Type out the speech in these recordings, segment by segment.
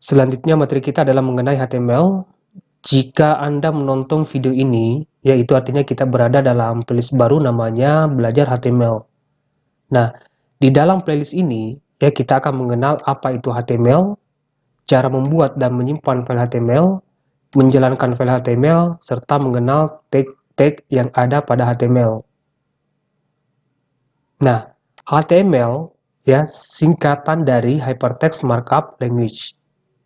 Selanjutnya materi kita adalah mengenai HTML. Jika Anda menonton video ini, yaitu artinya kita berada dalam playlist baru namanya Belajar HTML. Nah, di dalam playlist ini, ya kita akan mengenal apa itu HTML, cara membuat dan menyimpan file HTML, menjalankan file HTML, serta mengenal tag-tag yang ada pada HTML. Nah, HTML ya singkatan dari Hypertext Markup Language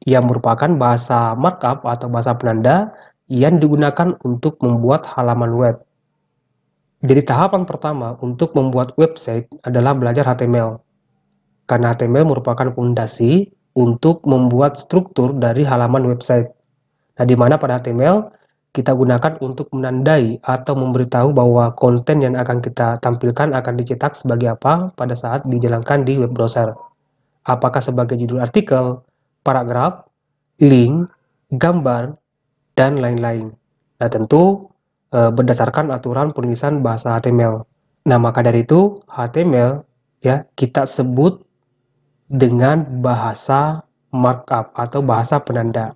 yang merupakan bahasa markup atau bahasa penanda yang digunakan untuk membuat halaman web. Jadi tahapan pertama untuk membuat website adalah belajar HTML. Karena HTML merupakan fondasi untuk membuat struktur dari halaman website. Nah, di mana pada HTML kita gunakan untuk menandai atau memberitahu bahwa konten yang akan kita tampilkan akan dicetak sebagai apa pada saat dijalankan di web browser. Apakah sebagai judul artikel, paragraf, link, gambar, dan lain-lain. Nah, tentu e, berdasarkan aturan penulisan bahasa HTML. Nah, maka dari itu HTML ya kita sebut dengan bahasa markup atau bahasa penanda.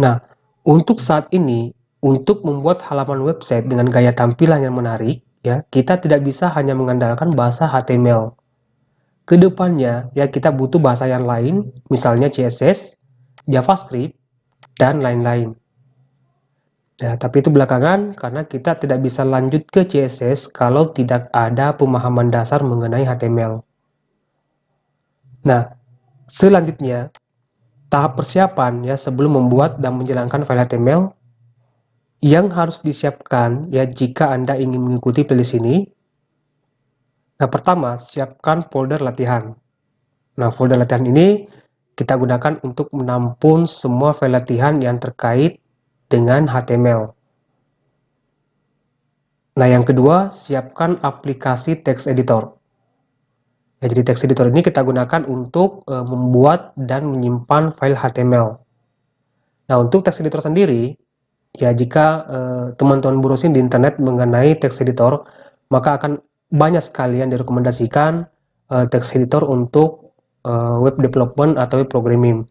Nah, untuk saat ini untuk membuat halaman website dengan gaya tampilan yang menarik, ya, kita tidak bisa hanya mengandalkan bahasa HTML. Kedepannya ya kita butuh bahasa yang lain, misalnya CSS, JavaScript, dan lain-lain. Nah, tapi itu belakangan karena kita tidak bisa lanjut ke CSS kalau tidak ada pemahaman dasar mengenai HTML. Nah, selanjutnya tahap persiapan ya sebelum membuat dan menjalankan file HTML yang harus disiapkan ya jika Anda ingin mengikuti playlist ini Nah, pertama, siapkan folder latihan. Nah, folder latihan ini kita gunakan untuk menampung semua file latihan yang terkait dengan HTML. Nah, yang kedua, siapkan aplikasi text editor. Nah, jadi text editor ini kita gunakan untuk e, membuat dan menyimpan file HTML. Nah, untuk text editor sendiri, ya jika e, teman-teman browsing di internet mengenai text editor, maka akan banyak sekali yang direkomendasikan uh, eh, text editor untuk uh, web development atau web programming.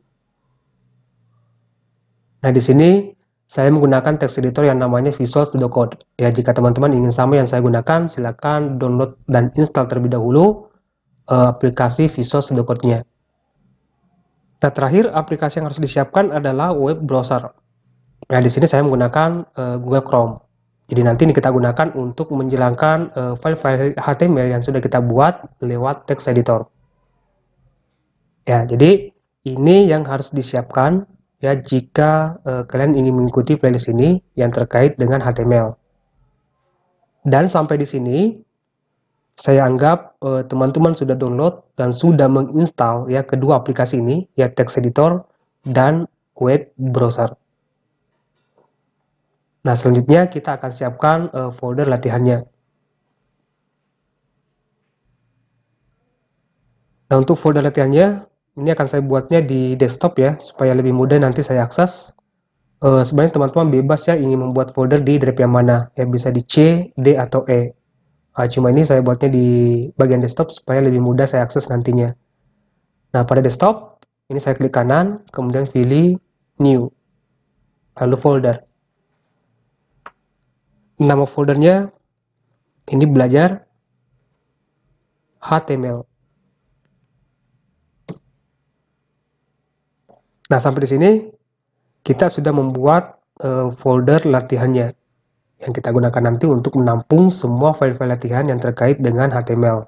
Nah, di sini saya menggunakan text editor yang namanya Visual Studio Code. Ya, jika teman-teman ingin sama yang saya gunakan, silakan download dan install terlebih dahulu uh, aplikasi Visual Studio Code-nya. Nah, terakhir aplikasi yang harus disiapkan adalah web browser. Nah, di sini saya menggunakan uh, Google Chrome. Jadi nanti ini kita gunakan untuk menjelangkan eh, file-file uh, HTML yang sudah kita buat lewat text editor. Ya, jadi ini yang harus disiapkan ya jika uh, kalian ingin mengikuti playlist ini yang terkait dengan HTML. Dan sampai di sini saya anggap eh, teman-teman uh, sudah download dan sudah menginstal ya kedua aplikasi ini ya text editor dan web browser. Nah, selanjutnya kita akan siapkan uh, folder latihannya. Nah, untuk folder latihannya, ini akan saya buatnya di desktop ya, supaya lebih mudah nanti saya akses. Uh, sebenarnya teman-teman bebas ya ingin membuat folder di drive yang mana. Ya, bisa di C, D, atau E. Nah, cuma ini saya buatnya di bagian desktop supaya lebih mudah saya akses nantinya. Nah, pada desktop, ini saya klik kanan, kemudian pilih New, lalu Folder nama foldernya ini belajar HTML. Nah, sampai di sini kita sudah membuat uh, folder latihannya yang kita gunakan nanti untuk menampung semua file-file latihan yang terkait dengan HTML.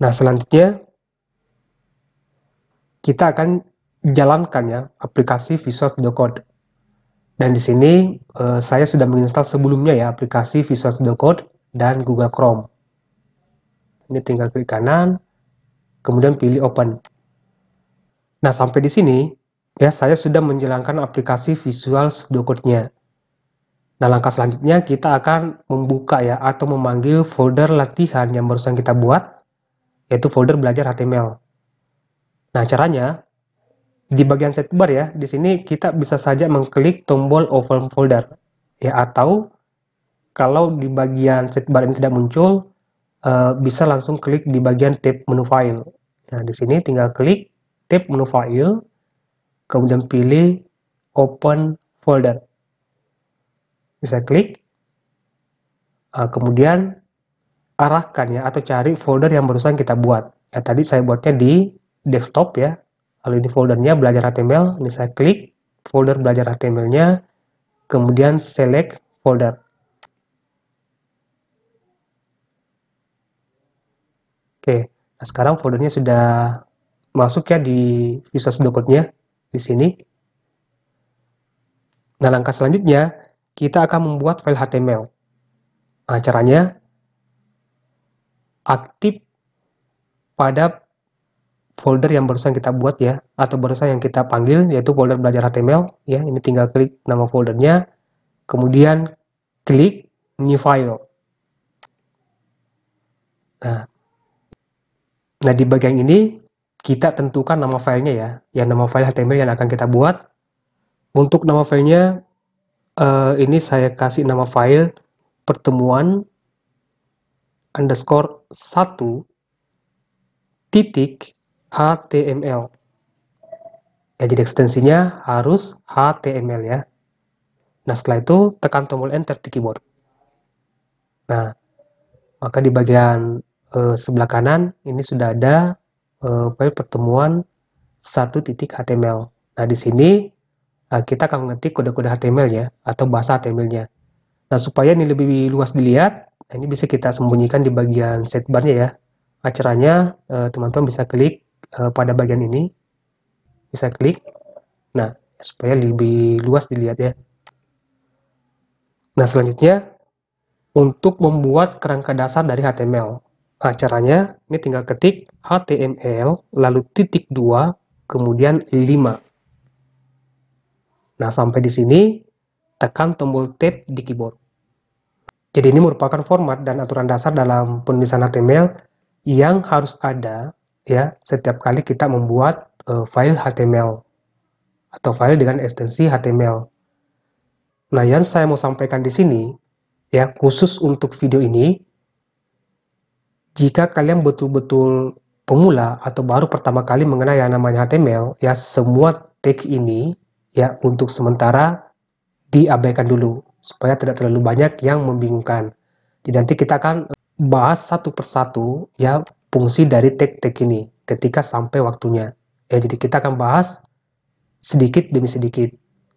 Nah, selanjutnya kita akan jalankan ya aplikasi Visual Studio Code. Dan di sini uh, saya sudah menginstal sebelumnya ya aplikasi Visual Studio Code dan Google Chrome. Ini tinggal klik kanan, kemudian pilih Open. Nah, sampai di sini ya saya sudah menjalankan aplikasi Visual Studio Code-nya. Nah, langkah selanjutnya kita akan membuka ya atau memanggil folder latihan yang barusan kita buat, yaitu folder belajar HTML. Nah, caranya di bagian sidebar ya, di sini kita bisa saja mengklik tombol open folder ya atau kalau di bagian sidebar ini tidak muncul uh, bisa langsung klik di bagian tab menu file. Nah, di sini tinggal klik tab menu file kemudian pilih open folder. Bisa klik uh, kemudian arahkan ya atau cari folder yang barusan kita buat. Ya, tadi saya buatnya di desktop ya. Lalu ini foldernya belajar HTML, ini saya klik folder belajar HTML-nya, kemudian select folder. Oke, nah sekarang foldernya sudah masuk ya di Visual Studio Code-nya di sini. Nah, langkah selanjutnya kita akan membuat file HTML. Nah, caranya aktif pada folder yang barusan kita buat ya atau barusan yang kita panggil yaitu folder belajar HTML ya ini tinggal klik nama foldernya kemudian klik new file nah nah di bagian ini kita tentukan nama filenya ya yang nama file HTML yang akan kita buat untuk nama filenya uh, ini saya kasih nama file pertemuan underscore satu titik HTML. Ya, jadi ekstensinya harus HTML ya. Nah, setelah itu tekan tombol enter di keyboard. Nah, maka di bagian e, sebelah kanan ini sudah ada e, pertemuan satu titik HTML. Nah, di sini e, kita akan mengetik kode-kode HTML ya atau bahasa HTML-nya. Nah, supaya ini lebih luas dilihat, nah, ini bisa kita sembunyikan di bagian sidebarnya ya. Acaranya teman-teman bisa klik uh, pada bagian ini bisa klik nah supaya lebih luas dilihat ya nah selanjutnya untuk membuat kerangka dasar dari HTML nah caranya ini tinggal ketik HTML lalu titik 2 kemudian 5 nah sampai di sini tekan tombol tab di keyboard jadi ini merupakan format dan aturan dasar dalam penulisan HTML yang harus ada ya setiap kali kita membuat uh, file HTML atau file dengan ekstensi HTML. Nah, yang saya mau sampaikan di sini ya khusus untuk video ini jika kalian betul-betul pemula atau baru pertama kali mengenai yang namanya HTML, ya semua tag ini ya untuk sementara diabaikan dulu supaya tidak terlalu banyak yang membingungkan. Jadi nanti kita akan bahas satu persatu ya fungsi dari tag-tag ini ketika sampai waktunya. Ya, jadi kita akan bahas sedikit demi sedikit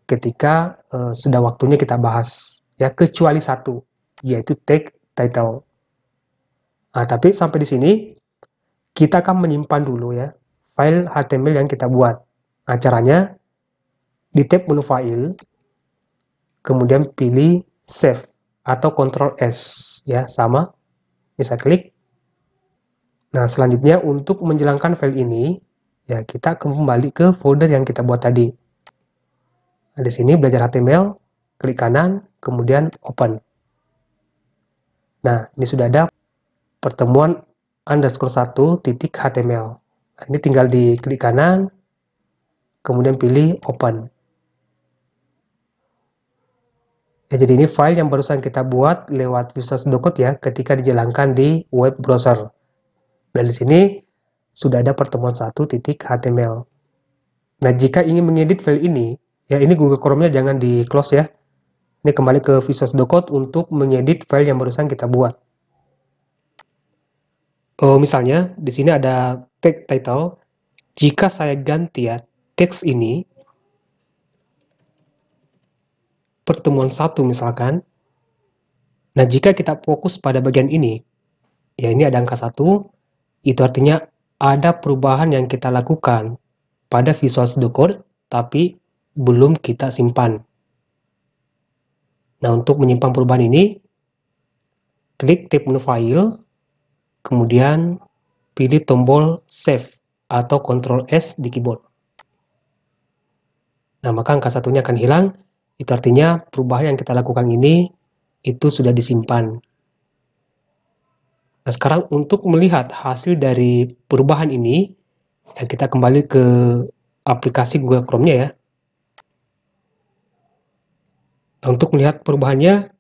ketika uh, sudah waktunya kita bahas ya kecuali satu yaitu tag title. Nah, tapi sampai di sini kita akan menyimpan dulu ya file HTML yang kita buat. Nah, caranya di tab menu file kemudian pilih save atau control S ya sama bisa klik Nah, selanjutnya untuk menjalankan file ini, ya kita kembali ke folder yang kita buat tadi. Nah, di sini belajar HTML, klik kanan, kemudian open. Nah, ini sudah ada pertemuan underscore 1 titik HTML. Nah, ini tinggal di klik kanan, kemudian pilih open. Ya, jadi ini file yang barusan kita buat lewat Visual Studio Code ya ketika dijalankan di web browser. Dan di sini sudah ada pertemuan satu titik HTML. Nah, jika ingin mengedit file ini, ya ini Google Chrome-nya jangan di close ya. Ini kembali ke Visual Studio Code untuk mengedit file yang barusan kita buat. Oh, misalnya di sini ada tag title. Jika saya ganti ya teks ini pertemuan satu misalkan. Nah, jika kita fokus pada bagian ini, ya ini ada angka satu itu artinya ada perubahan yang kita lakukan pada visual studio Code, tapi belum kita simpan. Nah, untuk menyimpan perubahan ini, klik tab menu file, kemudian pilih tombol save atau Ctrl S di keyboard. Nah, maka angka satunya akan hilang. Itu artinya perubahan yang kita lakukan ini itu sudah disimpan Nah, sekarang untuk melihat hasil dari perubahan ini, ya kita kembali ke aplikasi Google Chrome-nya ya. Nah, untuk melihat perubahannya,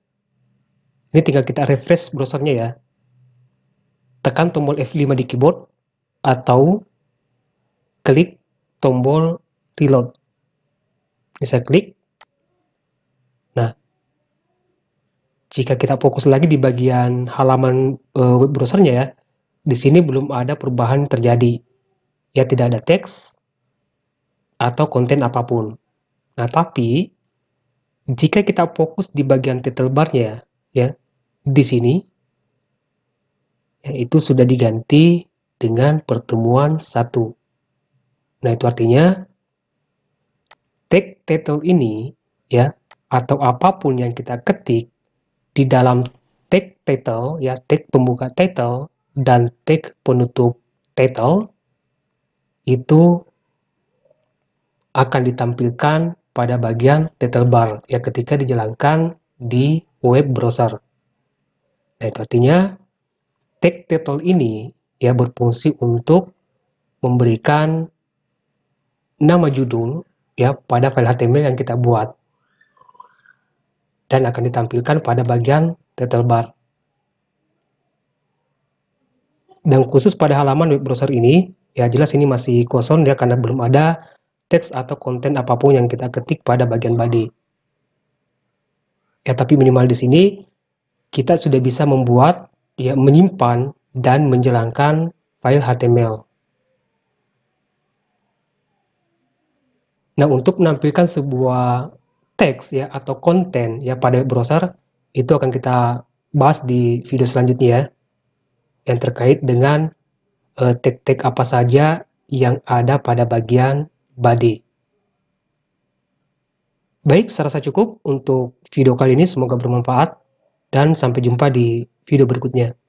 ini tinggal kita refresh browsernya ya. Tekan tombol F5 di keyboard atau klik tombol reload. bisa klik, jika kita fokus lagi di bagian halaman uh, web browsernya ya, di sini belum ada perubahan terjadi. Ya tidak ada teks atau konten apapun. Nah tapi jika kita fokus di bagian title barnya ya, di sini ya, itu sudah diganti dengan pertemuan satu. Nah itu artinya tag title ini ya atau apapun yang kita ketik di dalam tag title ya tag pembuka title dan tag penutup title itu akan ditampilkan pada bagian title bar ya ketika dijalankan di web browser. Nah, itu artinya tag title ini ya berfungsi untuk memberikan nama judul ya pada file HTML yang kita buat dan akan ditampilkan pada bagian title bar. Dan khusus pada halaman web browser ini, ya jelas ini masih kosong ya karena belum ada teks atau konten apapun yang kita ketik pada bagian body. Ya tapi minimal di sini kita sudah bisa membuat ya menyimpan dan menjalankan file HTML. Nah, untuk menampilkan sebuah teks ya atau konten ya pada web browser itu akan kita bahas di video selanjutnya ya yang terkait dengan uh, eh, tag-tag apa saja yang ada pada bagian body. Baik, saya rasa cukup untuk video kali ini. Semoga bermanfaat, dan sampai jumpa di video berikutnya.